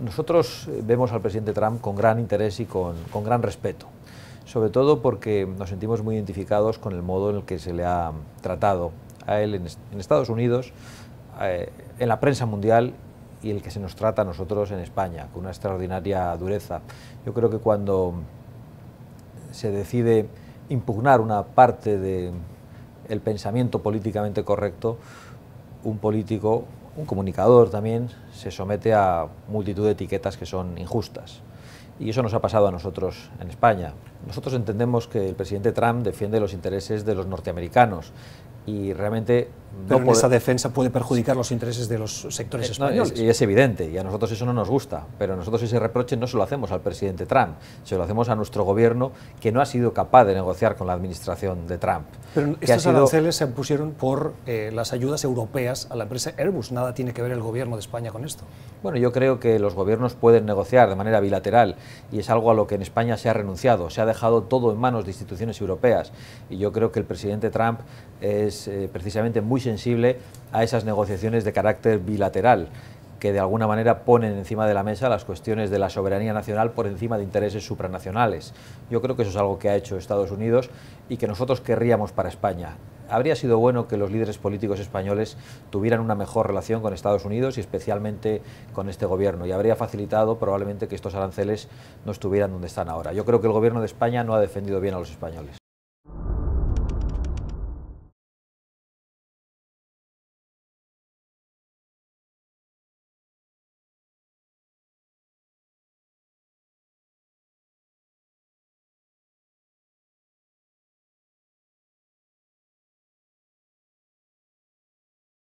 Nosotros eh, vemos al presidente Trump con gran interés y con, gran respeto, sobre todo porque nos sentimos muy identificados con el modo en el que se le ha tratado a él en, Estados Unidos, eh, en la prensa mundial y el que se nos trata a nosotros en España, con una extraordinaria dureza. Yo creo que cuando se decide impugnar una parte del pensamiento políticamente correcto, un político un comunicador también se somete a multitud de etiquetas que son injustas. Y eso nos ha pasado a nosotros en España. Nosotros entendemos que el presidente Trump defiende los intereses de los norteamericanos y realmente pero esa defensa puede perjudicar los intereses de los sectores eh, españoles. y es evidente, y a nosotros eso no nos gusta, pero nosotros ese reproche no se lo hacemos al presidente Trump, se lo hacemos a nuestro gobierno que no ha sido capaz de negociar con la administración de Trump. Pero estos aranceles se pusieron por eh, las ayudas europeas a la empresa Airbus, nada tiene que ver el gobierno de España con esto. Bueno, yo creo que los gobiernos pueden negociar de manera bilateral y es algo a lo que en España se ha renunciado, se ha dejado todo en manos de instituciones europeas y yo creo que el presidente Trump es eh, precisamente muy sensible a esas negociaciones de carácter bilateral que de alguna manera ponen encima de la mesa las cuestiones de la soberanía nacional por encima de intereses supranacionales. Yo creo que eso es algo que ha hecho Estados Unidos y que nosotros querríamos para España. Habría sido bueno que los líderes políticos españoles tuvieran una mejor relación con Estados Unidos y especialmente con este gobierno y habría facilitado probablemente que estos aranceles no estuvieran donde están ahora. Yo creo que el gobierno de España no ha defendido bien a los españoles.